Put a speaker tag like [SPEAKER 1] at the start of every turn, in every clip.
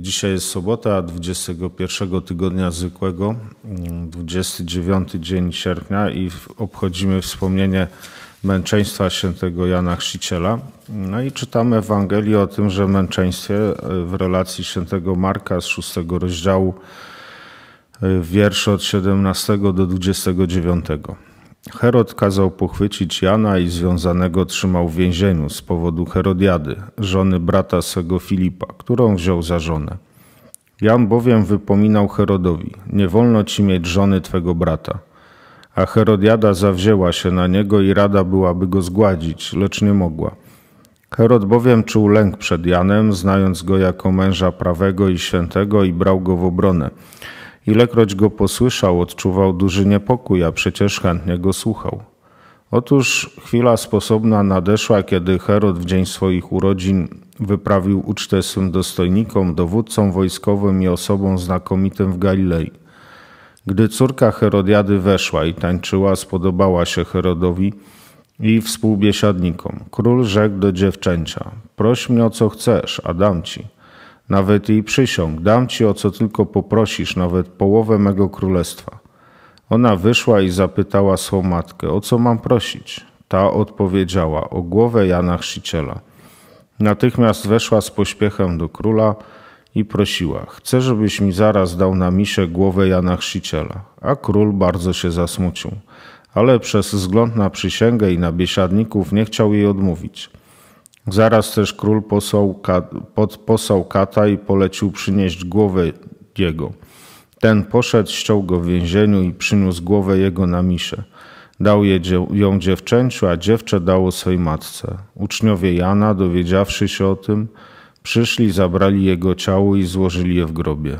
[SPEAKER 1] Dzisiaj jest sobota 21 tygodnia zwykłego, 29 dzień sierpnia i obchodzimy wspomnienie męczeństwa świętego Jana Chrzciciela. No i czytamy Ewangelię o tym, że męczeństwie e, w relacji świętego Marka z 6 rozdziału e, wiersze od 17 do 29. Herod kazał pochwycić Jana i związanego trzymał w więzieniu z powodu Herodiady, żony brata swego Filipa, którą wziął za żonę. Jan bowiem wypominał Herodowi: Nie wolno ci mieć żony twego brata. A Herodiada zawzięła się na niego i rada byłaby go zgładzić, lecz nie mogła. Herod bowiem czuł lęk przed Janem, znając go jako męża prawego i świętego, i brał go w obronę Ilekroć go posłyszał, odczuwał duży niepokój, a przecież chętnie go słuchał. Otóż chwila sposobna nadeszła, kiedy Herod w dzień swoich urodzin wyprawił ucztę swym dostojnikom, dowódcom wojskowym i osobom znakomitym w Galilei. Gdy córka Herodiady weszła i tańczyła, spodobała się Herodowi i współbiesiadnikom. Król rzekł do dziewczęcia: Proś mnie o co chcesz, a dam ci. Nawet jej przysiąg, dam ci o co tylko poprosisz, nawet połowę mego królestwa. Ona wyszła i zapytała swą matkę, o co mam prosić? Ta odpowiedziała, o głowę Jana Chrzciciela. Natychmiast weszła z pośpiechem do króla i prosiła, chcę, żebyś mi zaraz dał na misie głowę Jana Chrzciciela. A król bardzo się zasmucił, ale przez wzgląd na przysięgę i na biesiadników nie chciał jej odmówić. Zaraz też król posłał, pod, posłał kata i polecił przynieść głowę jego. Ten poszedł, ściął go w więzieniu i przyniósł głowę jego na misie. Dał je, ją dziewczęciu, a dziewczę dało swej matce. Uczniowie Jana, dowiedziawszy się o tym, przyszli, zabrali jego ciało i złożyli je w grobie.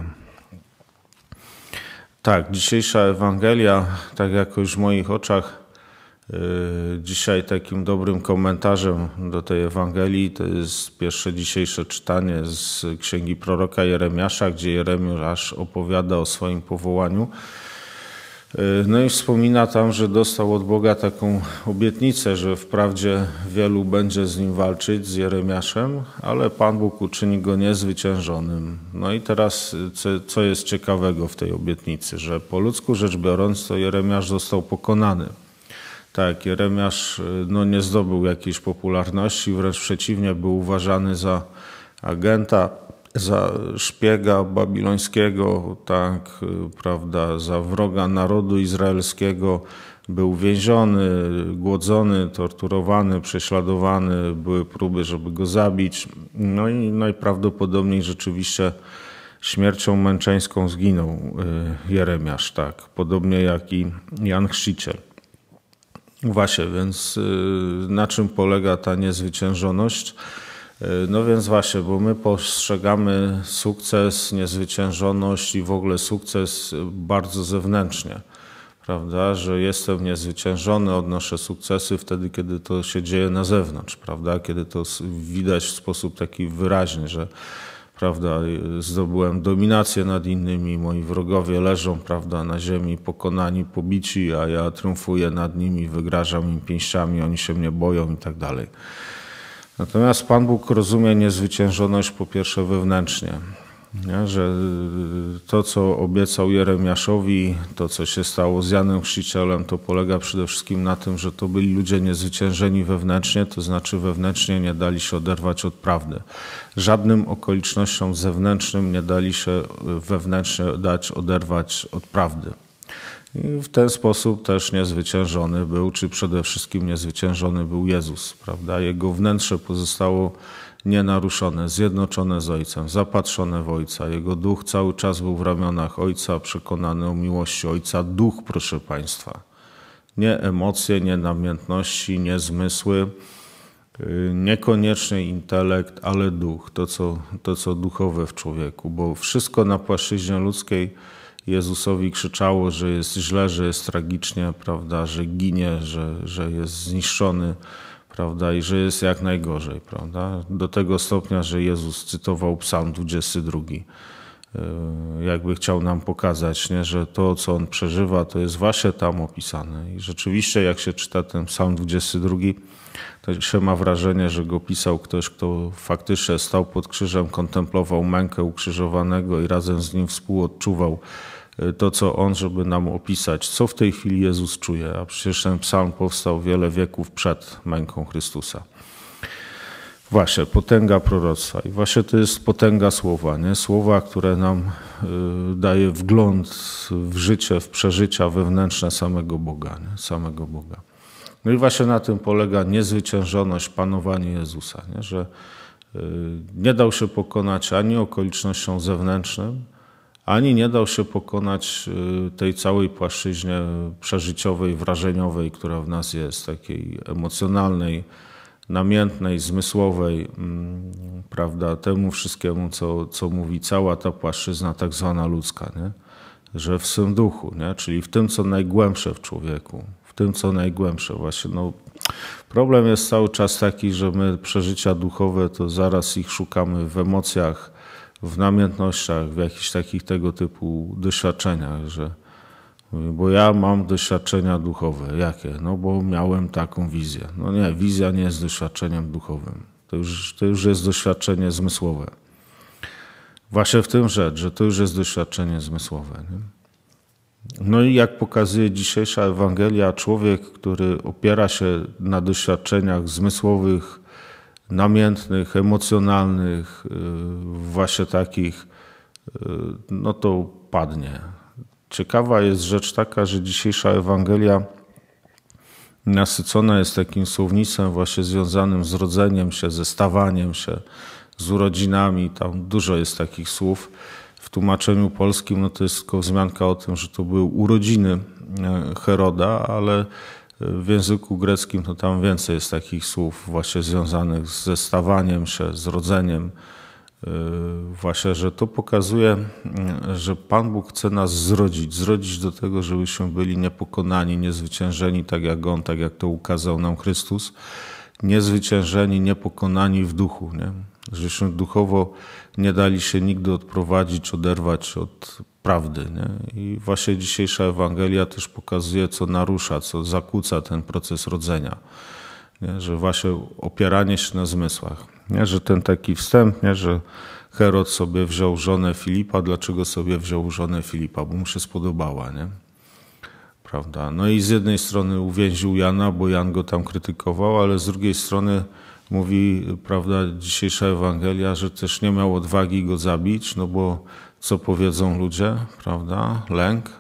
[SPEAKER 1] Tak, dzisiejsza Ewangelia, tak jak już w moich oczach, Y, dzisiaj takim dobrym komentarzem do tej Ewangelii to jest pierwsze dzisiejsze czytanie z księgi proroka Jeremiasza, gdzie Jeremiasz opowiada o swoim powołaniu. Y, no i wspomina tam, że dostał od Boga taką obietnicę, że wprawdzie wielu będzie z nim walczyć, z Jeremiaszem, ale Pan Bóg uczyni go niezwyciężonym. No i teraz, co, co jest ciekawego w tej obietnicy, że po ludzku rzecz biorąc, to Jeremiasz został pokonany. Tak, Jeremiasz y, no, nie zdobył jakiejś popularności, wręcz przeciwnie, był uważany za agenta, za szpiega babilońskiego, tak, y, prawda, za wroga narodu izraelskiego. Był więziony, głodzony, torturowany, prześladowany, były próby, żeby go zabić. No i najprawdopodobniej rzeczywiście śmiercią męczeńską zginął y, Jeremiasz, tak, podobnie jak i Jan Chrzciciel. Właśnie, więc y, na czym polega ta niezwyciężoność? Y, no więc właśnie, bo my postrzegamy sukces, niezwyciężoność i w ogóle sukces bardzo zewnętrznie. Prawda, że jestem niezwyciężony, odnoszę sukcesy wtedy, kiedy to się dzieje na zewnątrz, prawda, kiedy to widać w sposób taki wyraźny, że prawda, zdobyłem dominację nad innymi, moi wrogowie leżą, prawda, na ziemi pokonani, pobici, a ja triumfuję nad nimi, wygrażam im pięściami, oni się mnie boją i tak dalej. Natomiast Pan Bóg rozumie niezwyciężoność po pierwsze wewnętrznie, nie, że y, to, co obiecał Jeremiaszowi, to, co się stało z Janem Chrzcicielem, to polega przede wszystkim na tym, że to byli ludzie niezwyciężeni wewnętrznie, to znaczy wewnętrznie nie dali się oderwać od prawdy. Żadnym okolicznościom zewnętrznym nie dali się y, wewnętrznie dać oderwać od prawdy. I w ten sposób też niezwyciężony był, czy przede wszystkim niezwyciężony był Jezus. Prawda? Jego wnętrze pozostało nienaruszone, zjednoczone z Ojcem, zapatrzone w Ojca. Jego duch cały czas był w ramionach Ojca, przekonany o miłości Ojca. Duch, proszę Państwa. Nie emocje, nie namiętności, nie zmysły, y, niekoniecznie intelekt, ale duch, to co, to co duchowe w człowieku, bo wszystko na płaszczyźnie ludzkiej Jezusowi krzyczało, że jest źle, że jest tragicznie, prawda, że ginie, że, że jest zniszczony prawda, i że jest jak najgorzej, prawda. Do tego stopnia, że Jezus cytował Psalm 22. Y, jakby chciał nam pokazać, nie, że to, co on przeżywa, to jest właśnie tam opisane. I rzeczywiście, jak się czyta ten Psalm 22, to się ma wrażenie, że go pisał ktoś, kto faktycznie stał pod krzyżem, kontemplował mękę ukrzyżowanego i razem z nim współodczuwał to, co On, żeby nam opisać, co w tej chwili Jezus czuje, a przecież ten psalm powstał wiele wieków przed męką Chrystusa. Właśnie, potęga proroctwa. I właśnie to jest potęga słowa, nie? Słowa, które nam y, daje wgląd w życie, w przeżycia wewnętrzne samego Boga, nie? samego Boga. No i właśnie na tym polega niezwyciężoność, panowanie Jezusa, nie? że y, nie dał się pokonać ani okolicznościom zewnętrznym, ani nie dał się pokonać y, tej całej płaszczyźnie przeżyciowej, wrażeniowej, która w nas jest, takiej emocjonalnej, namiętnej, zmysłowej, mm, prawda, temu wszystkiemu, co, co mówi cała ta płaszczyzna tak zwana ludzka, nie? że w swym duchu, nie? czyli w tym, co najgłębsze w człowieku, w tym, co najgłębsze właśnie. No, problem jest cały czas taki, że my przeżycia duchowe, to zaraz ich szukamy w emocjach, w namiętnościach, w jakichś takich tego typu doświadczeniach, że bo ja mam doświadczenia duchowe. Jakie? No bo miałem taką wizję. No nie, wizja nie jest doświadczeniem duchowym. To już, to już jest doświadczenie zmysłowe. Właśnie w tym rzecz, że to już jest doświadczenie zmysłowe. Nie? No i jak pokazuje dzisiejsza Ewangelia, człowiek, który opiera się na doświadczeniach zmysłowych, namiętnych, emocjonalnych, y, właśnie takich, y, no to padnie. Ciekawa jest rzecz taka, że dzisiejsza Ewangelia nasycona jest takim słownicem właśnie związanym z rodzeniem się, ze stawaniem się, z urodzinami. Tam dużo jest takich słów. W tłumaczeniu polskim no to jest tylko wzmianka o tym, że to były urodziny e, Heroda, ale w języku greckim to tam więcej jest takich słów właśnie związanych ze stawaniem się, z rodzeniem. Yy, właśnie, że to pokazuje, mm, że Pan Bóg chce nas zrodzić, zrodzić do tego, żebyśmy byli niepokonani, niezwyciężeni, tak jak On, tak jak to ukazał nam Chrystus, niezwyciężeni, niepokonani w duchu, nie? żebyśmy duchowo nie dali się nigdy odprowadzić, oderwać od prawdy. Nie? I właśnie dzisiejsza Ewangelia też pokazuje, co narusza, co zakłóca ten proces rodzenia. Nie? Że właśnie opieranie się na zmysłach. Nie? Że ten taki wstęp, nie? że Herod sobie wziął żonę Filipa, dlaczego sobie wziął żonę Filipa? Bo mu się spodobała. Nie? Prawda? No i z jednej strony uwięził Jana, bo Jan go tam krytykował, ale z drugiej strony mówi, prawda, dzisiejsza Ewangelia, że też nie miał odwagi go zabić, no bo co powiedzą ludzie, prawda? Lęk.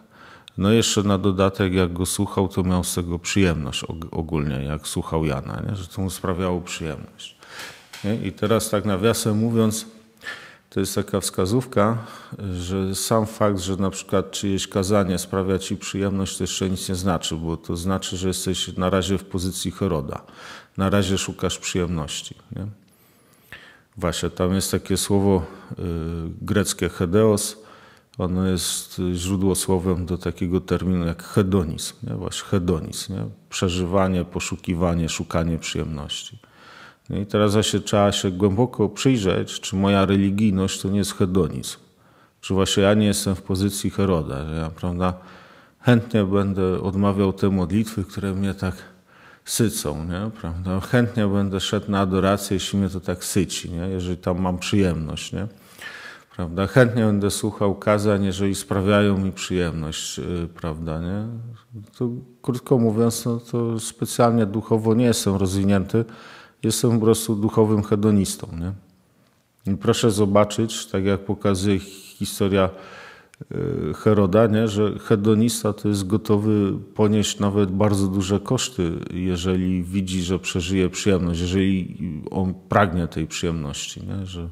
[SPEAKER 1] No jeszcze na dodatek, jak go słuchał, to miał z tego przyjemność ogólnie, jak słuchał Jana, nie? że to mu sprawiało przyjemność. Nie? I teraz tak nawiasem mówiąc, to jest taka wskazówka, że sam fakt, że na przykład czyjeś kazanie sprawia ci przyjemność, to jeszcze nic nie znaczy, bo to znaczy, że jesteś na razie w pozycji Heroda. Na razie szukasz przyjemności. Nie? Właśnie, tam jest takie słowo y, greckie hedeos, ono jest źródłosłowem do takiego terminu jak hedonizm, nie? właśnie hedonizm, nie? przeżywanie, poszukiwanie, szukanie przyjemności. No I teraz właśnie trzeba się głęboko przyjrzeć, czy moja religijność to nie jest hedonizm. Czy właśnie ja nie jestem w pozycji Heroda, że ja prawda, chętnie będę odmawiał te modlitwy, które mnie tak sycą, nie? Prawda? Chętnie będę szedł na adorację, jeśli mnie to tak syci, nie? jeżeli tam mam przyjemność. Nie? Prawda? Chętnie będę słuchał kazań, jeżeli sprawiają mi przyjemność, y, prawda, nie? To, krótko mówiąc, no, to specjalnie duchowo nie jestem rozwinięty, jestem po prostu duchowym hedonistą, nie? I proszę zobaczyć, tak jak pokazuje historia E, Heroda, nie? że hedonista to jest gotowy ponieść nawet bardzo duże koszty, jeżeli widzi, że przeżyje przyjemność, jeżeli on pragnie tej przyjemności, nie? że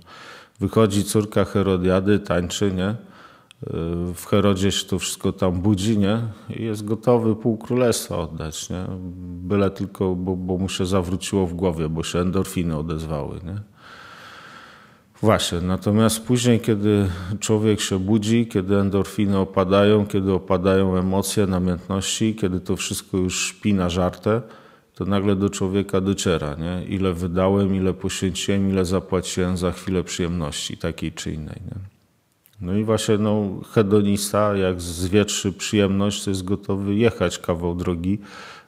[SPEAKER 1] wychodzi córka Herodiady, tańczy, nie? E, w Herodzie się to wszystko tam budzi nie? i jest gotowy pół królestwa oddać, nie? byle tylko, bo, bo mu się zawróciło w głowie, bo się endorfiny odezwały. Nie? Właśnie, natomiast później, kiedy człowiek się budzi, kiedy endorfiny opadają, kiedy opadają emocje, namiętności, kiedy to wszystko już śpi na żartę, to nagle do człowieka dociera, nie? ile wydałem, ile poświęciłem, ile zapłaciłem za chwilę przyjemności takiej czy innej. Nie? No i właśnie no, hedonista, jak zwietrzy przyjemność, to jest gotowy jechać kawał drogi,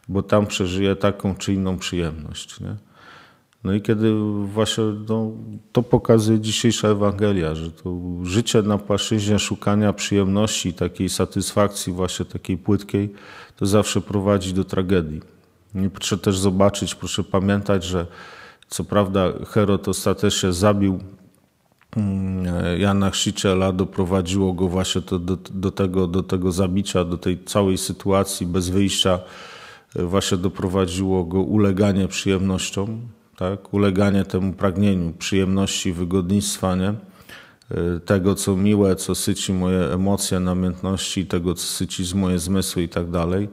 [SPEAKER 1] bo tam przeżyje taką czy inną przyjemność. Nie? No i kiedy właśnie no, to pokazuje dzisiejsza Ewangelia, że to życie na płaszczyźnie szukania przyjemności, takiej satysfakcji właśnie takiej płytkiej, to zawsze prowadzi do tragedii. No I proszę też zobaczyć, proszę pamiętać, że co prawda Herod ostatecznie zabił mm, Jana Chrzciciela, doprowadziło go właśnie to, do, do, tego, do tego zabicia, do tej całej sytuacji bez wyjścia, e, właśnie doprowadziło go uleganie przyjemnościom, tak? uleganie temu pragnieniu przyjemności, wygodnictwa, nie? E, tego, co miłe, co syci moje emocje, namiętności, tego, co syci z moje zmysły i tak dalej,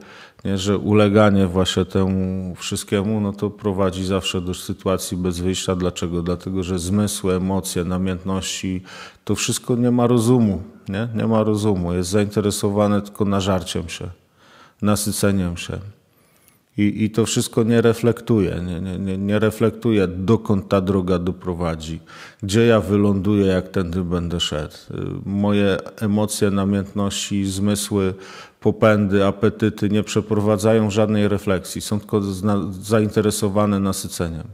[SPEAKER 1] że uleganie właśnie temu wszystkiemu, no to prowadzi zawsze do sytuacji bez wyjścia. Dlaczego? Dlatego, że zmysły, emocje, namiętności, to wszystko nie ma rozumu, nie, nie ma rozumu, jest zainteresowane tylko nażarciem się, nasyceniem się i, i to wszystko nie reflektuje, nie, nie, nie, nie reflektuje, dokąd ta droga doprowadzi, gdzie ja wyląduję, jak tędy będę szedł. Y, moje emocje, namiętności, zmysły, popędy, apetyty nie przeprowadzają żadnej refleksji, są tylko zainteresowane nasyceniem.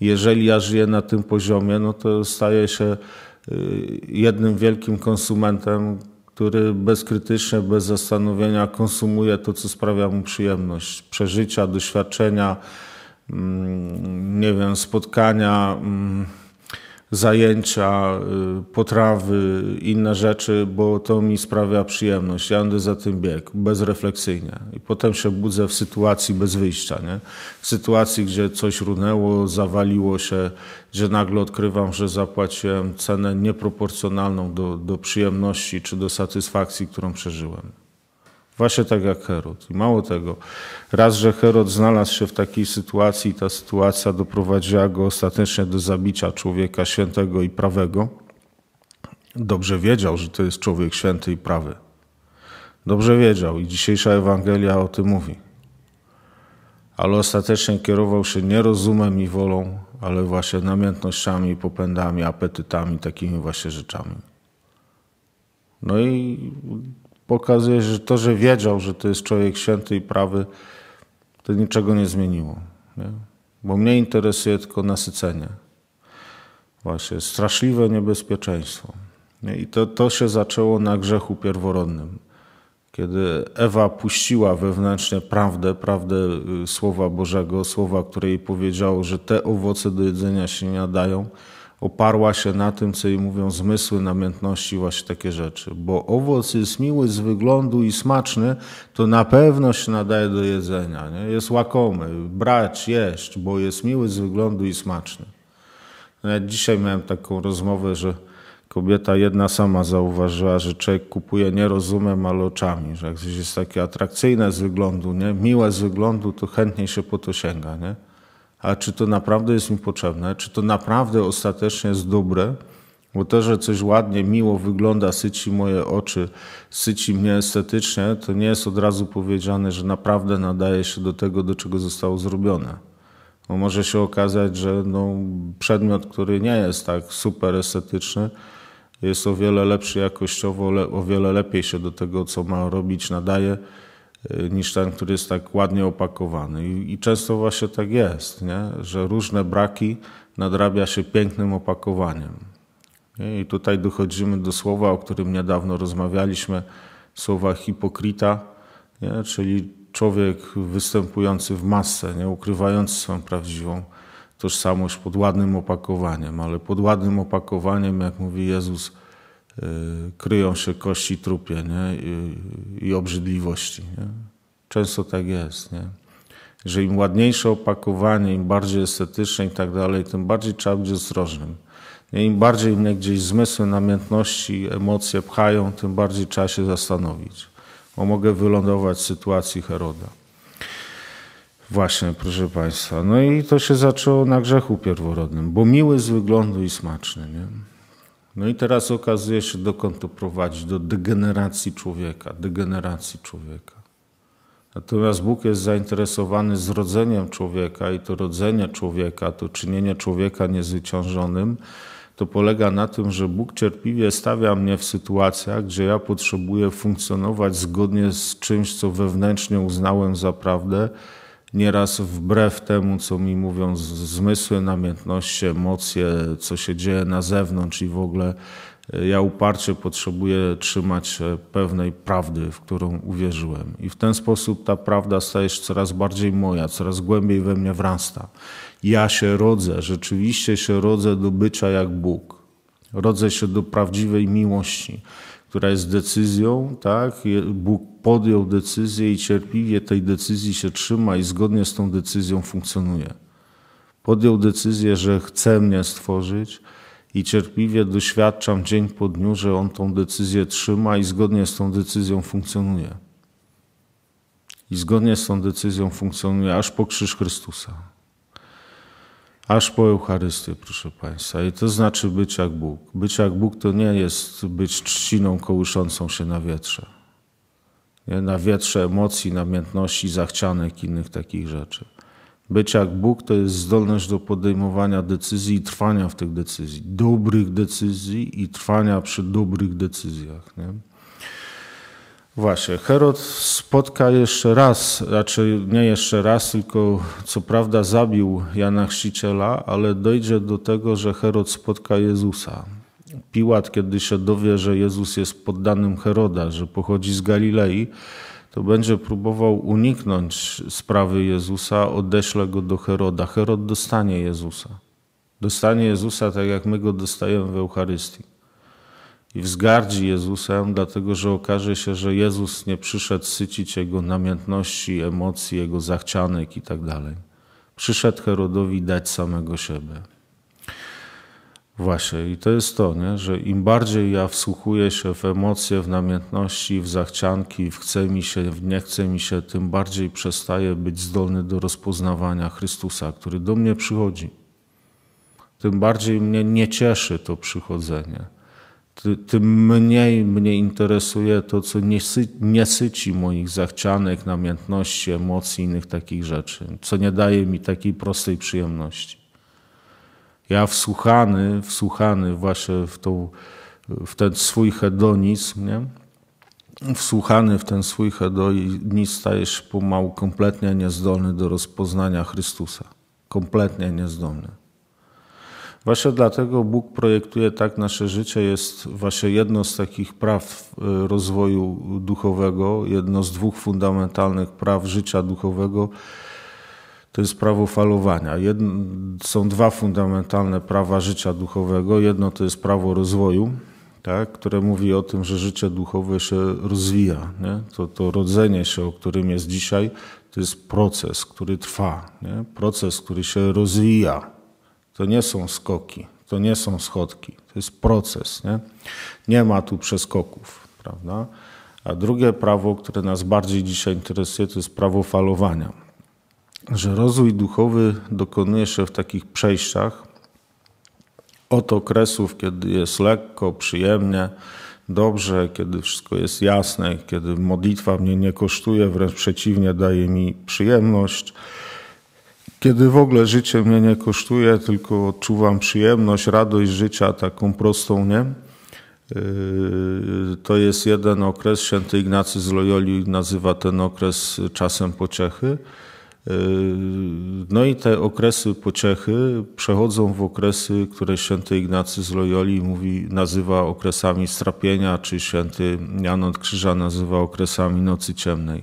[SPEAKER 1] Jeżeli ja żyję na tym poziomie, no to staję się y, jednym wielkim konsumentem, który bezkrytycznie, bez zastanowienia konsumuje to, co sprawia mu przyjemność. Przeżycia, doświadczenia, mm, nie wiem, spotkania, mm, zajęcia, y, potrawy, inne rzeczy, bo to mi sprawia przyjemność. Ja będę za tym bieg, bezrefleksyjnie. I potem się budzę w sytuacji bez wyjścia, nie? W sytuacji, gdzie coś runęło, zawaliło się, że nagle odkrywam, że zapłaciłem cenę nieproporcjonalną do, do przyjemności czy do satysfakcji, którą przeżyłem. Właśnie tak jak Herod. I mało tego, raz, że Herod znalazł się w takiej sytuacji, ta sytuacja doprowadziła go ostatecznie do zabicia człowieka świętego i prawego, dobrze wiedział, że to jest człowiek święty i prawy. Dobrze wiedział i dzisiejsza Ewangelia o tym mówi. Ale ostatecznie kierował się nie rozumem i wolą, ale właśnie namiętnościami, popędami, apetytami, takimi właśnie rzeczami. No i pokazuje, że to, że wiedział, że to jest człowiek święty i prawy, to niczego nie zmieniło. Nie? Bo mnie interesuje tylko nasycenie. Właśnie, straszliwe niebezpieczeństwo. I to, to się zaczęło na grzechu pierworodnym kiedy Ewa puściła wewnętrznie prawdę, prawdę y, Słowa Bożego, słowa, które jej powiedziało, że te owoce do jedzenia się nie nadają, oparła się na tym, co jej mówią zmysły, namiętności, właśnie takie rzeczy. Bo owoc jest miły z wyglądu i smaczny, to na pewno się nadaje do jedzenia. Nie? Jest łakomy, brać, jeść, bo jest miły z wyglądu i smaczny. No ja dzisiaj miałem taką rozmowę, że kobieta jedna sama zauważyła, że człowiek kupuje nie rozumem, ale oczami, że jak coś jest takie atrakcyjne z wyglądu, nie? miłe z wyglądu, to chętniej się po to sięga. Nie? A czy to naprawdę jest mi potrzebne? Czy to naprawdę ostatecznie jest dobre? Bo to, że coś ładnie, miło wygląda, syci moje oczy, syci mnie estetycznie, to nie jest od razu powiedziane, że naprawdę nadaje się do tego, do czego zostało zrobione. Bo może się okazać, że no, przedmiot, który nie jest tak super estetyczny, jest o wiele lepszy jakościowo, le, o wiele lepiej się do tego, co ma robić, nadaje y, niż ten, który jest tak ładnie opakowany. I, i często właśnie tak jest, nie? że różne braki nadrabia się pięknym opakowaniem. I tutaj dochodzimy do słowa, o którym niedawno rozmawialiśmy, słowa hipokrita, nie? czyli człowiek występujący w masę, nie? ukrywający swoją prawdziwą tożsamość pod ładnym opakowaniem, ale pod ładnym opakowaniem, jak mówi Jezus, e, kryją się kości trupie nie? I, i obrzydliwości. Nie? Często tak jest. Nie? Że im ładniejsze opakowanie, im bardziej estetyczne i tak dalej, tym bardziej trzeba być ostrożnym. Nie? Im bardziej mnie gdzieś zmysły, namiętności, emocje pchają, tym bardziej trzeba się zastanowić, bo mogę wylądować w sytuacji Heroda. Właśnie, proszę Państwa. No i to się zaczęło na grzechu pierworodnym, bo miły z wyglądu i smaczny. Nie? No i teraz okazuje się, dokąd to prowadzi, do degeneracji człowieka, degeneracji człowieka. Natomiast Bóg jest zainteresowany zrodzeniem człowieka i to rodzenie człowieka, to czynienie człowieka niezwyciężonym, to polega na tym, że Bóg cierpliwie stawia mnie w sytuacjach, gdzie ja potrzebuję funkcjonować zgodnie z czymś, co wewnętrznie uznałem za prawdę, nieraz wbrew temu, co mi mówią zmysły, namiętności, emocje, co się dzieje na zewnątrz i w ogóle e, ja uparcie potrzebuję trzymać e, pewnej prawdy, w którą uwierzyłem. I w ten sposób ta prawda staje się coraz bardziej moja, coraz głębiej we mnie wrasta. Ja się rodzę, rzeczywiście się rodzę do bycia jak Bóg. Rodzę się do prawdziwej miłości która jest decyzją, tak? Bóg podjął decyzję i cierpliwie tej decyzji się trzyma i zgodnie z tą decyzją funkcjonuje. Podjął decyzję, że chce mnie stworzyć i cierpliwie doświadczam dzień po dniu, że On tą decyzję trzyma i zgodnie z tą decyzją funkcjonuje. I zgodnie z tą decyzją funkcjonuje aż po krzyż Chrystusa aż po Eucharystię, proszę Państwa. I to znaczy być jak Bóg. Być jak Bóg to nie jest być trzciną kołyszącą się na wietrze. Nie? Na wietrze emocji, namiętności, zachcianek, innych takich rzeczy. Być jak Bóg to jest zdolność do podejmowania decyzji i trwania w tych decyzji. Dobrych decyzji i trwania przy dobrych decyzjach. Nie? Właśnie, Herod spotka jeszcze raz, raczej nie jeszcze raz, tylko co prawda zabił Jana Chrzciciela, ale dojdzie do tego, że Herod spotka Jezusa. Piłat, kiedy się dowie, że Jezus jest poddanym Heroda, że pochodzi z Galilei, to będzie próbował uniknąć sprawy Jezusa, odeśle go do Heroda. Herod dostanie Jezusa. Dostanie Jezusa tak, jak my go dostajemy w Eucharystii i wzgardzi Jezusem, dlatego że okaże się, że Jezus nie przyszedł sycić jego namiętności, emocji, jego zachcianek itd. Tak przyszedł Herodowi dać samego siebie. Właśnie, i to jest to, nie? że im bardziej ja wsłuchuję się w emocje, w namiętności, w zachcianki, w chce mi się, w nie chce mi się, tym bardziej przestaję być zdolny do rozpoznawania Chrystusa, który do mnie przychodzi. Tym bardziej mnie nie cieszy to przychodzenie tym mniej mnie interesuje to, co nie, sy nie syci moich zachcianek, namiętności, emocji, innych takich rzeczy, co nie daje mi takiej prostej przyjemności. Ja wsłuchany, wsłuchany właśnie w, tą, w ten swój hedonizm, nie? wsłuchany w ten swój hedonizm stajesz pomału kompletnie niezdolny do rozpoznania Chrystusa. Kompletnie niezdolny. Właśnie dlatego Bóg projektuje tak nasze życie, jest właśnie jedno z takich praw e, rozwoju duchowego, jedno z dwóch fundamentalnych praw życia duchowego. To jest prawo falowania. Jedno, są dwa fundamentalne prawa życia duchowego. Jedno to jest prawo rozwoju, tak, które mówi o tym, że życie duchowe się rozwija. Nie? To, to rodzenie się, o którym jest dzisiaj, to jest proces, który trwa, nie? proces, który się rozwija. To nie są skoki, to nie są schodki, to jest proces. Nie, nie ma tu przeskoków, prawda? A drugie prawo, które nas bardziej dzisiaj interesuje, to jest prawo falowania. Że rozwój duchowy dokonuje się w takich przejściach od okresów, kiedy jest lekko, przyjemnie, dobrze, kiedy wszystko jest jasne, kiedy modlitwa mnie nie kosztuje, wręcz przeciwnie, daje mi przyjemność kiedy w ogóle życie mnie nie kosztuje, tylko odczuwam przyjemność, radość życia, taką prostą, nie? Yy, to jest jeden okres. Święty Ignacy z Loyoli nazywa ten okres czasem pociechy. Yy, no i te okresy pociechy przechodzą w okresy, które święty Ignacy z Loyoli mówi, nazywa okresami strapienia, czy święty Jan od Krzyża nazywa okresami nocy ciemnej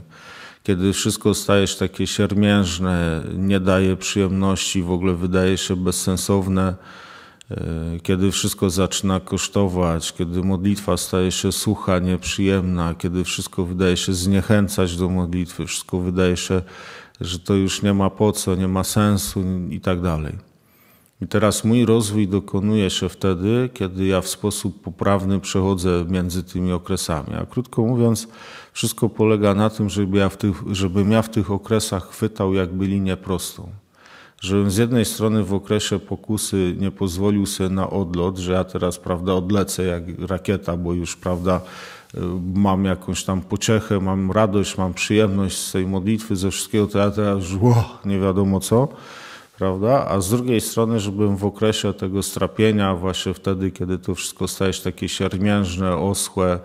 [SPEAKER 1] kiedy wszystko staje się takie siermiężne, nie daje przyjemności, w ogóle wydaje się bezsensowne, e, kiedy wszystko zaczyna kosztować, kiedy modlitwa staje się sucha, nieprzyjemna, kiedy wszystko wydaje się zniechęcać do modlitwy, wszystko wydaje się, że to już nie ma po co, nie ma sensu i tak dalej. I teraz mój rozwój dokonuje się wtedy, kiedy ja w sposób poprawny przechodzę między tymi okresami. A krótko mówiąc, wszystko polega na tym, żeby ja w tych, żebym ja w tych okresach chwytał jakby linię prostą. Żebym z jednej strony w okresie pokusy nie pozwolił sobie na odlot, że ja teraz, prawda, odlecę jak rakieta, bo już, prawda, y, mam jakąś tam pociechę, mam radość, mam przyjemność z tej modlitwy, ze wszystkiego, to ja teraz, wow, nie wiadomo co prawda? A z drugiej strony, żebym w okresie tego strapienia, właśnie wtedy, kiedy to wszystko staje się takie siermiężne, osłe,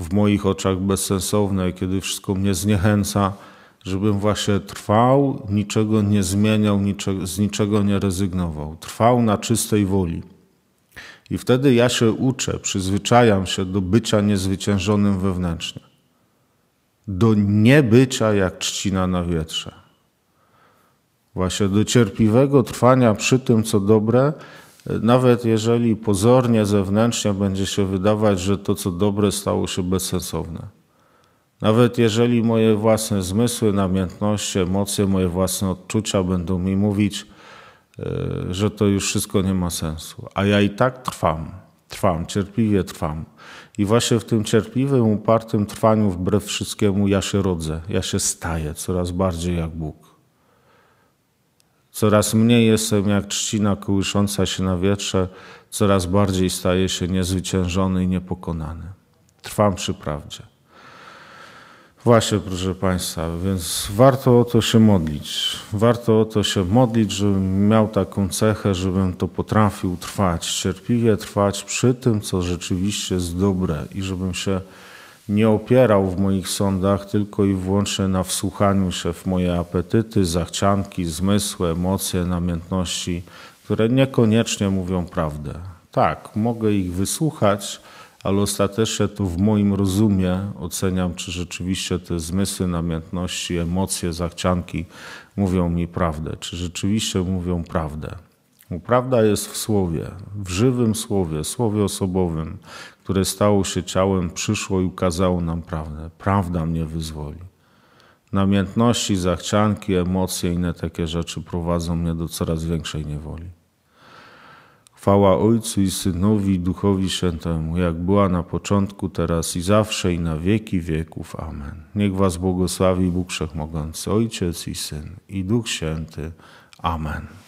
[SPEAKER 1] w moich oczach bezsensowne, kiedy wszystko mnie zniechęca, żebym właśnie trwał, niczego nie zmieniał, niczego, z niczego nie rezygnował. Trwał na czystej woli. I wtedy ja się uczę, przyzwyczajam się do bycia niezwyciężonym wewnętrznie. Do niebycia jak trzcina na wietrze. Właśnie do cierpliwego trwania przy tym, co dobre, nawet jeżeli pozornie, zewnętrznie będzie się wydawać, że to, co dobre, stało się bezsensowne. Nawet jeżeli moje własne zmysły, namiętności, emocje, moje własne odczucia będą mi mówić, e, że to już wszystko nie ma sensu. A ja i tak trwam, trwam, cierpliwie trwam. I właśnie w tym cierpliwym, upartym trwaniu, wbrew wszystkiemu, ja się rodzę, ja się staję coraz bardziej jak Bóg. Coraz mniej jestem jak trzcina kołysząca się na wietrze, coraz bardziej staję się niezwyciężony i niepokonany. Trwam przy prawdzie. Właśnie, proszę Państwa, więc warto o to się modlić. Warto o to się modlić, żebym miał taką cechę, żebym to potrafił trwać, cierpliwie trwać przy tym, co rzeczywiście jest dobre i żebym się nie opierał w moich sądach tylko i wyłącznie na wsłuchaniu się w moje apetyty, zachcianki, zmysły, emocje, namiętności, które niekoniecznie mówią prawdę. Tak, mogę ich wysłuchać, ale ostatecznie to w moim rozumie oceniam, czy rzeczywiście te zmysły, namiętności, emocje, zachcianki mówią mi prawdę, czy rzeczywiście mówią prawdę. Prawda jest w słowie, w żywym słowie, słowie osobowym, które stało się ciałem, przyszło i ukazało nam prawdę. Prawda mnie wyzwoli. Namiętności, zachcianki, emocje i inne takie rzeczy prowadzą mnie do coraz większej niewoli. Chwała Ojcu i Synowi i Duchowi Świętemu, jak była na początku, teraz i zawsze i na wieki wieków. Amen. Niech Was błogosławi Bóg Wszechmogący, Ojciec i Syn i Duch Święty. Amen.